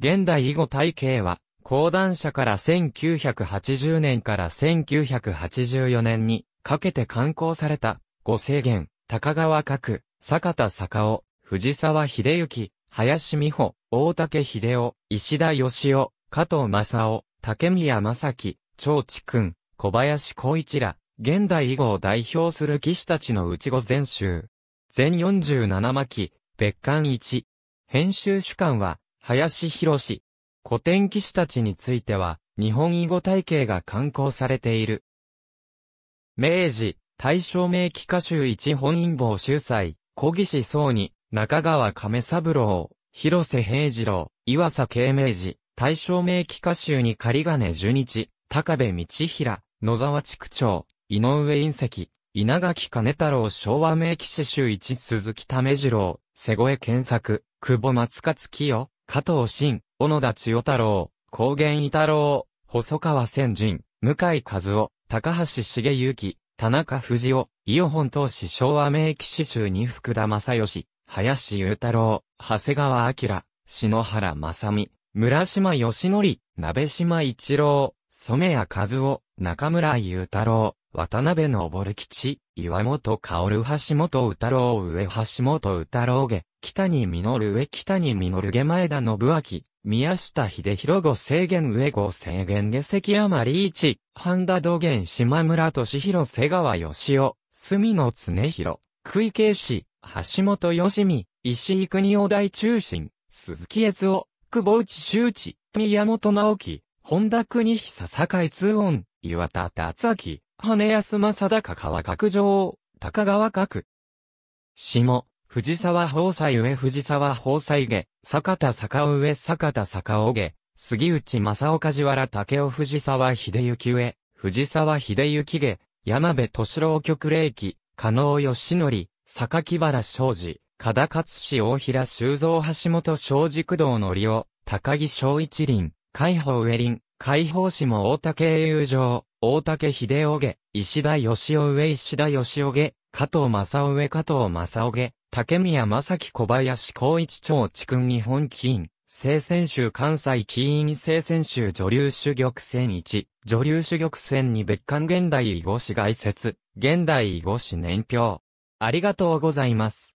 現代囲碁体系は、講談社から1980年から1984年にかけて刊行された、五制限、高川角、坂田坂尾、藤沢秀行、林美穂、大竹秀夫、石田義雄、加藤正夫、竹宮正樹、長智君、小林光一ら、現代囲碁を代表する騎士たちの内語全集。全47巻、別巻1。編集主幹は、林博士。古典騎士たちについては、日本囲碁体系が刊行されている。明治、大正明騎歌集一本因坊秀才、小岸総に、中川亀三郎、広瀬平次郎、岩佐慶明治、大正明騎歌集に狩金十日、高部道平、野沢地区長、井上隕石、稲垣金太郎昭和名騎士集一鈴木為次郎、瀬越健作、久保松勝清、加藤新、小野田千代太郎、高原伊太郎、細川千人、向井和夫、高橋茂之、田中藤夫、伊予本島市昭和名騎士州に福田正義、林雄太郎、長谷川明、篠原正美、村島義則、鍋島一郎、染谷和夫、中村雄太郎、渡辺昇吉、岩本薫橋本宇太郎上橋本宇太郎下、北に実上北に実下前田信明、宮下秀広五制限上五制限下関山リーチ、半田道元島村敏弘瀬川義雄、住野常弘、久井慶氏、橋本義美、石井国夫大中心、鈴木悦夫、久保内周知、宮本直樹、本田国久坂井通音、岩田達明、羽安正高川角城、高川角。下、藤沢宝斎上藤沢宝斎下、坂田坂上坂田坂尾下、杉内正岡寺原竹尾藤沢秀幸上、藤沢秀幸下、山部敏郎極霊記、加納義則、坂木原昌司、加田勝氏大平修造橋本昌司工道のりお、高木昌一林、海保上林、解放誌も大竹英雄城、大竹秀夫家、石田義雄上石田義雄家、加藤正雄上加藤正雄家、竹宮正樹小林光一町地君日本棋院、聖戦州関西棋院聖戦州女流主玉戦1、女流主玉戦2別館現代囲碁史外説、現代囲碁史年表。ありがとうございます。